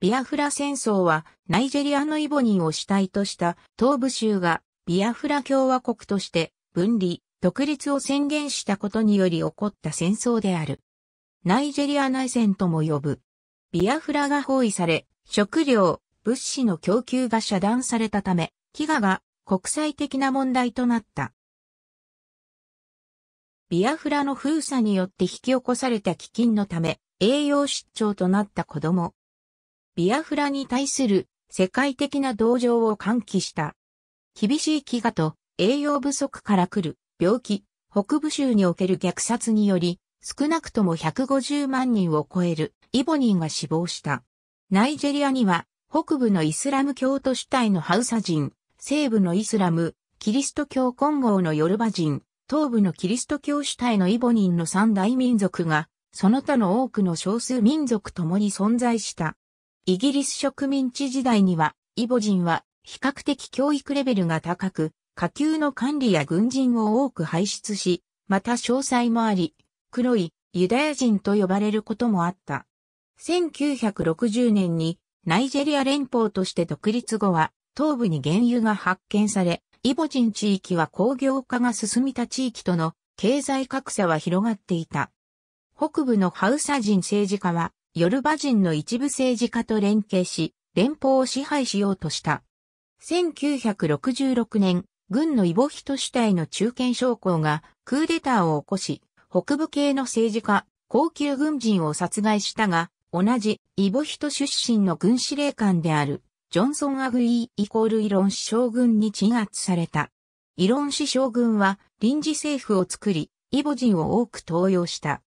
ビアフラ戦争はナイジェリアのイボニンを主体とした東部州がビアフラ共和国として分離、独立を宣言したことにより起こった戦争である。ナイジェリア内戦とも呼ぶ。ビアフラが包囲され、食料、物資の供給が遮断されたため、飢餓が国際的な問題となった。ビアフラの封鎖によって引き起こされた飢饉のため、栄養失調となった子供、ビアフラに対する世界的な同情を喚起した。厳しい飢餓と栄養不足から来る病気、北部州における虐殺により、少なくとも150万人を超えるイボニンが死亡した。ナイジェリアには北部のイスラム教徒主体のハウサ人、西部のイスラム、キリスト教混合のヨルバ人、東部のキリスト教主体のイボニンの三大民族が、その他の多くの少数民族ともに存在した。イギリス植民地時代には、イボ人は比較的教育レベルが高く、下級の管理や軍人を多く輩出し、また詳細もあり、黒いユダヤ人と呼ばれることもあった。1960年にナイジェリア連邦として独立後は、東部に原油が発見され、イボ人地域は工業化が進みた地域との経済格差は広がっていた。北部のハウサ人政治家はヨルバ人の一部政治家と連携し、連邦を支配しようとした。1966年、軍のイボヒト主体の中堅将校がクーデターを起こし、北部系の政治家、高級軍人を殺害したが、同じイボヒト出身の軍司令官である、ジョンソン・アグイーイコールイロン氏将軍に鎮圧された。イロン氏将軍は臨時政府を作り、イボ人を多く登用した。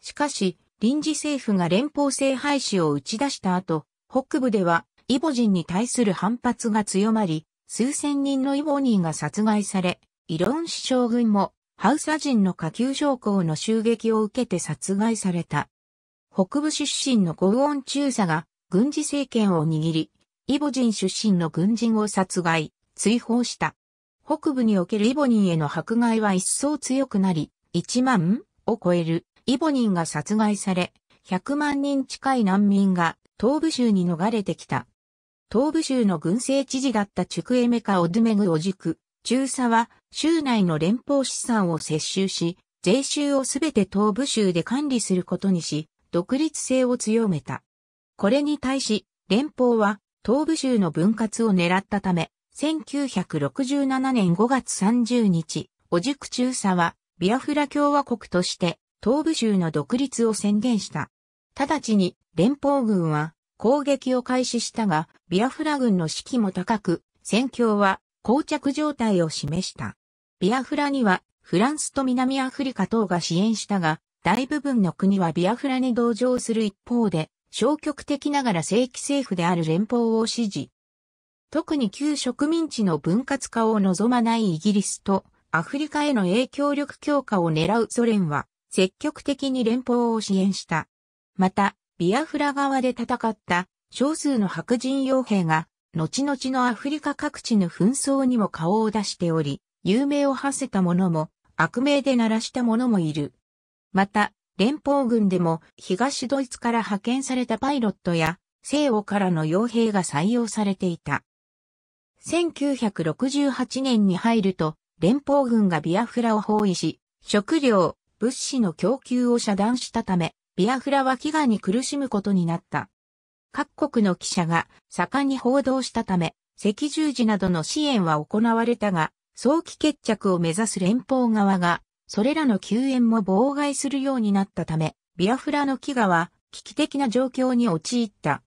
しかし、臨時政府が連邦制廃止を打ち出した後、北部ではイボ人に対する反発が強まり、数千人のイボ人が殺害され、イロン市将軍もハウサ人の下級将校の襲撃を受けて殺害された。北部出身のゴウオン中佐が軍事政権を握り、イボ人出身の軍人を殺害、追放した。北部におけるイボ人への迫害は一層強くなり、1万を超えるイボニンが殺害され、100万人近い難民が東部州に逃れてきた。東部州の軍政知事だったチュクエメカ・オドゥメグ・オジク、中佐は州内の連邦資産を接収し、税収をすべて東部州で管理することにし、独立性を強めた。これに対し、連邦は東部州の分割を狙ったため、1967年5月30日、オジク中佐はビアフラ共和国として東部州の独立を宣言した。直ちに連邦軍は攻撃を開始したが、ビアフラ軍の士気も高く、戦況は膠着状態を示した。ビアフラにはフランスと南アフリカ等が支援したが、大部分の国はビアフラに同情する一方で、消極的ながら正規政府である連邦を支持。特に旧植民地の分割化を望まないイギリスとアフリカへの影響力強化を狙うソ連は積極的に連邦を支援した。また、ビアフラ側で戦った少数の白人傭兵が、後々のアフリカ各地の紛争にも顔を出しており、有名を馳せた者も、悪名で鳴らした者もいる。また、連邦軍でも東ドイツから派遣されたパイロットや西欧からの傭兵が採用されていた。1968年に入ると、連邦軍がビアフラを包囲し、食料、物資の供給を遮断したため、ビアフラは飢餓に苦しむことになった。各国の記者が盛んに報道したため、赤十字などの支援は行われたが、早期決着を目指す連邦側が、それらの救援も妨害するようになったため、ビアフラの飢餓は危機的な状況に陥った。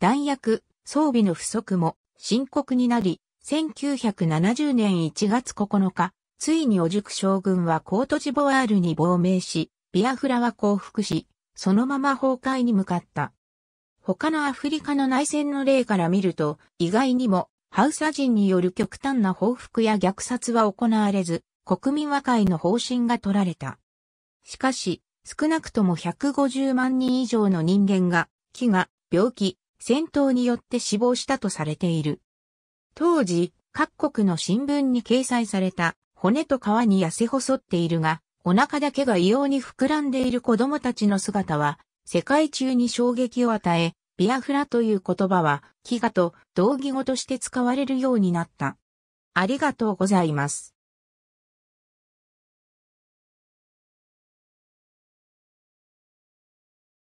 弾薬、装備の不足も深刻になり、1970年1月9日、ついにお塾将軍はコートジボワールに亡命し、ビアフラは降伏し、そのまま崩壊に向かった。他のアフリカの内戦の例から見ると、意外にも、ハウサ人による極端な報復や虐殺は行われず、国民和解の方針が取られた。しかし、少なくとも150万人以上の人間が、飢餓、病気、戦闘によって死亡したとされている。当時、各国の新聞に掲載された骨と皮に痩せ細っているが、お腹だけが異様に膨らんでいる子供たちの姿は、世界中に衝撃を与え、ビアフラという言葉は、飢餓と同義語として使われるようになった。ありがとうございます。